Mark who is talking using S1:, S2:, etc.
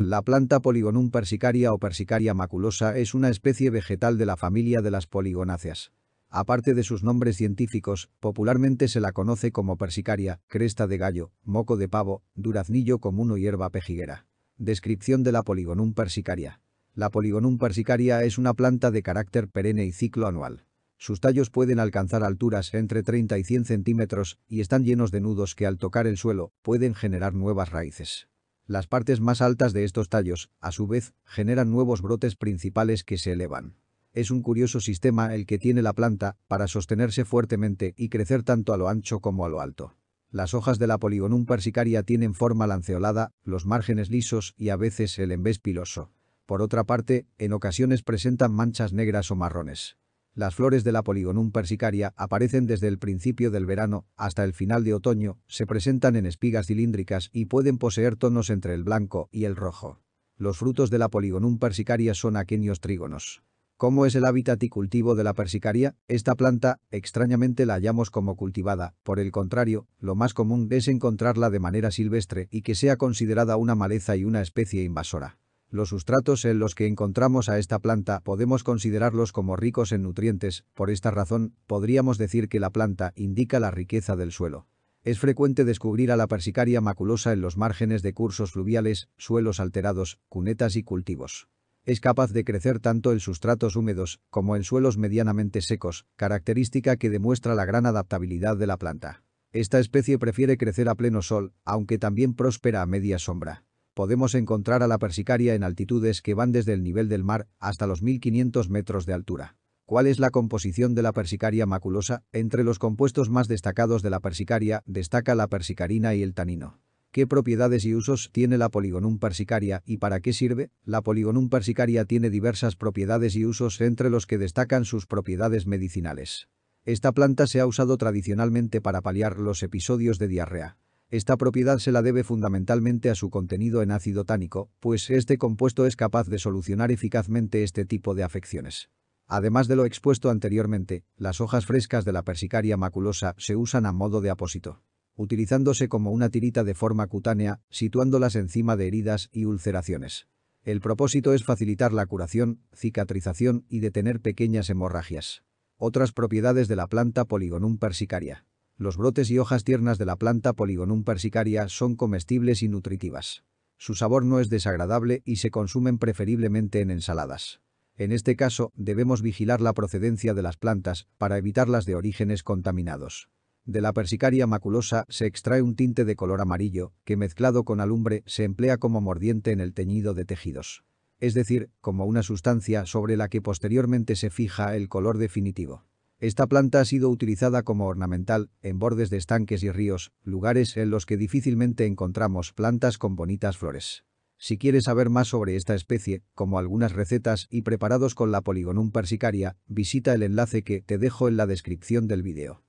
S1: La planta Polygonum persicaria o persicaria maculosa es una especie vegetal de la familia de las poligonáceas. Aparte de sus nombres científicos, popularmente se la conoce como persicaria, cresta de gallo, moco de pavo, duraznillo común o hierba pejiguera. Descripción de la Polygonum persicaria. La Polygonum persicaria es una planta de carácter perenne y ciclo anual. Sus tallos pueden alcanzar alturas entre 30 y 100 centímetros y están llenos de nudos que al tocar el suelo pueden generar nuevas raíces. Las partes más altas de estos tallos, a su vez, generan nuevos brotes principales que se elevan. Es un curioso sistema el que tiene la planta para sostenerse fuertemente y crecer tanto a lo ancho como a lo alto. Las hojas de la poligonum persicaria tienen forma lanceolada, los márgenes lisos y a veces el embés piloso. Por otra parte, en ocasiones presentan manchas negras o marrones. Las flores de la Poligonum persicaria aparecen desde el principio del verano hasta el final de otoño, se presentan en espigas cilíndricas y pueden poseer tonos entre el blanco y el rojo. Los frutos de la poligonum persicaria son aquenios trígonos. ¿Cómo es el hábitat y cultivo de la persicaria? Esta planta, extrañamente la hallamos como cultivada, por el contrario, lo más común es encontrarla de manera silvestre y que sea considerada una maleza y una especie invasora. Los sustratos en los que encontramos a esta planta podemos considerarlos como ricos en nutrientes, por esta razón, podríamos decir que la planta indica la riqueza del suelo. Es frecuente descubrir a la persicaria maculosa en los márgenes de cursos fluviales, suelos alterados, cunetas y cultivos. Es capaz de crecer tanto en sustratos húmedos como en suelos medianamente secos, característica que demuestra la gran adaptabilidad de la planta. Esta especie prefiere crecer a pleno sol, aunque también próspera a media sombra podemos encontrar a la persicaria en altitudes que van desde el nivel del mar hasta los 1500 metros de altura. ¿Cuál es la composición de la persicaria maculosa? Entre los compuestos más destacados de la persicaria destaca la persicarina y el tanino. ¿Qué propiedades y usos tiene la poligonum persicaria y para qué sirve? La poligonum persicaria tiene diversas propiedades y usos entre los que destacan sus propiedades medicinales. Esta planta se ha usado tradicionalmente para paliar los episodios de diarrea. Esta propiedad se la debe fundamentalmente a su contenido en ácido tánico, pues este compuesto es capaz de solucionar eficazmente este tipo de afecciones. Además de lo expuesto anteriormente, las hojas frescas de la persicaria maculosa se usan a modo de apósito, utilizándose como una tirita de forma cutánea, situándolas encima de heridas y ulceraciones. El propósito es facilitar la curación, cicatrización y detener pequeñas hemorragias. Otras propiedades de la planta poligonum persicaria. Los brotes y hojas tiernas de la planta Polygonum persicaria son comestibles y nutritivas. Su sabor no es desagradable y se consumen preferiblemente en ensaladas. En este caso, debemos vigilar la procedencia de las plantas para evitarlas de orígenes contaminados. De la persicaria maculosa se extrae un tinte de color amarillo, que mezclado con alumbre se emplea como mordiente en el teñido de tejidos. Es decir, como una sustancia sobre la que posteriormente se fija el color definitivo. Esta planta ha sido utilizada como ornamental en bordes de estanques y ríos, lugares en los que difícilmente encontramos plantas con bonitas flores. Si quieres saber más sobre esta especie, como algunas recetas y preparados con la poligonum persicaria, visita el enlace que te dejo en la descripción del vídeo.